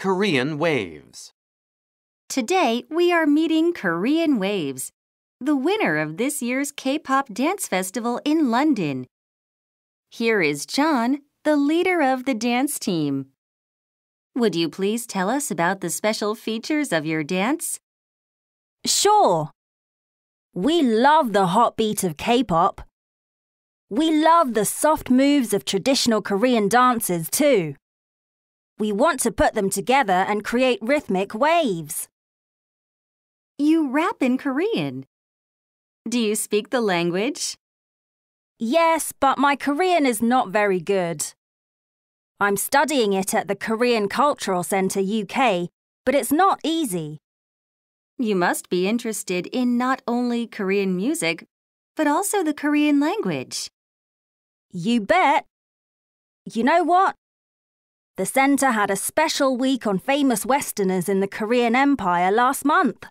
Korean Waves. Today, we are meeting Korean Waves, the winner of this year's K pop dance festival in London. Here is John, the leader of the dance team. Would you please tell us about the special features of your dance? Sure. We love the hot beat of K pop. We love the soft moves of traditional Korean dances, too. We want to put them together and create rhythmic waves. You rap in Korean. Do you speak the language? Yes, but my Korean is not very good. I'm studying it at the Korean Cultural Centre UK, but it's not easy. You must be interested in not only Korean music, but also the Korean language. You bet. You know what? The centre had a special week on famous Westerners in the Korean Empire last month.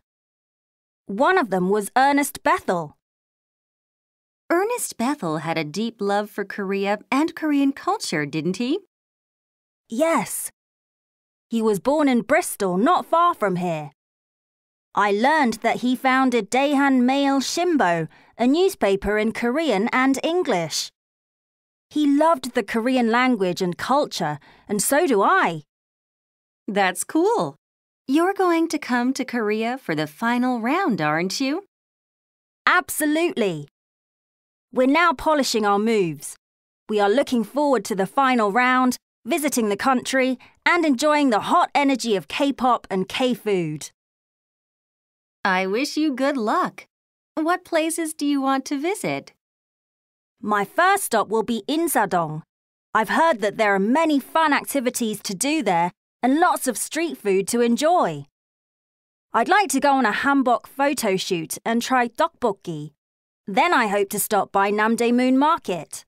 One of them was Ernest Bethel. Ernest Bethel had a deep love for Korea and Korean culture, didn't he? Yes. He was born in Bristol, not far from here. I learned that he founded Daehan Mail Shimbo, a newspaper in Korean and English. He loved the Korean language and culture, and so do I. That's cool. You're going to come to Korea for the final round, aren't you? Absolutely. We're now polishing our moves. We are looking forward to the final round, visiting the country, and enjoying the hot energy of K-pop and K-food. I wish you good luck. What places do you want to visit? My first stop will be Insadong. I've heard that there are many fun activities to do there and lots of street food to enjoy. I'd like to go on a hanbok photo shoot and try dokbokki. Then I hope to stop by Namde Moon Market.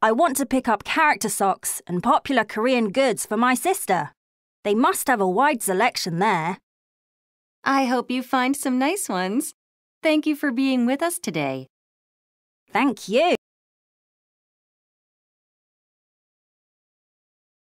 I want to pick up character socks and popular Korean goods for my sister. They must have a wide selection there. I hope you find some nice ones. Thank you for being with us today. Thank you.